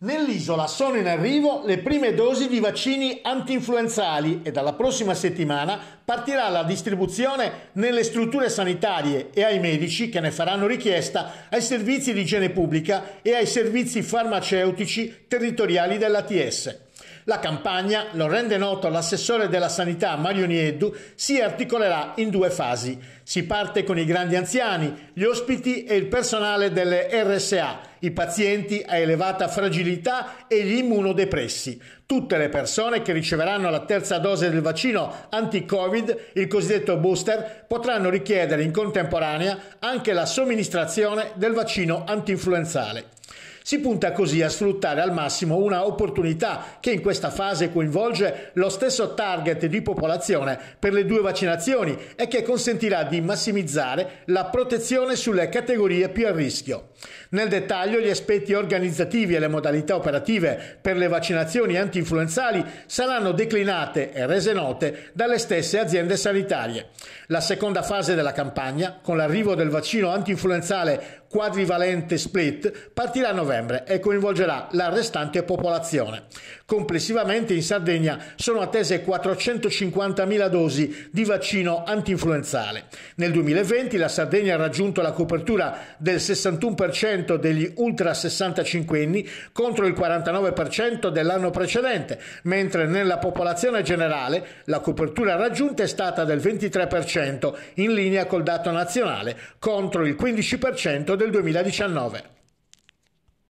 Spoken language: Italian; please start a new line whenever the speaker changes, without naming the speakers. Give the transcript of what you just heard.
Nell'isola sono in arrivo le prime dosi di vaccini anti-influenzali e dalla prossima settimana partirà la distribuzione nelle strutture sanitarie e ai medici che ne faranno richiesta, ai servizi di igiene pubblica e ai servizi farmaceutici territoriali dell'ATS. La campagna, lo rende noto l'assessore della sanità Mario Nieddu, si articolerà in due fasi. Si parte con i grandi anziani, gli ospiti e il personale delle RSA, i pazienti a elevata fragilità e gli immunodepressi. Tutte le persone che riceveranno la terza dose del vaccino anti-Covid, il cosiddetto booster, potranno richiedere in contemporanea anche la somministrazione del vaccino anti-influenzale. Si punta così a sfruttare al massimo una opportunità che in questa fase coinvolge lo stesso target di popolazione per le due vaccinazioni e che consentirà di massimizzare la protezione sulle categorie più a rischio. Nel dettaglio gli aspetti organizzativi e le modalità operative per le vaccinazioni anti-influenzali saranno declinate e rese note dalle stesse aziende sanitarie. La seconda fase della campagna, con l'arrivo del vaccino anti-influenzale quadrivalente split partirà a novembre e coinvolgerà la restante popolazione. Complessivamente in Sardegna sono attese 450.000 dosi di vaccino antinfluenzale. Nel 2020 la Sardegna ha raggiunto la copertura del 61% degli ultra 65 anni contro il 49% dell'anno precedente, mentre nella popolazione generale la copertura raggiunta è stata del 23% in linea col dato nazionale contro il 15% del 2019.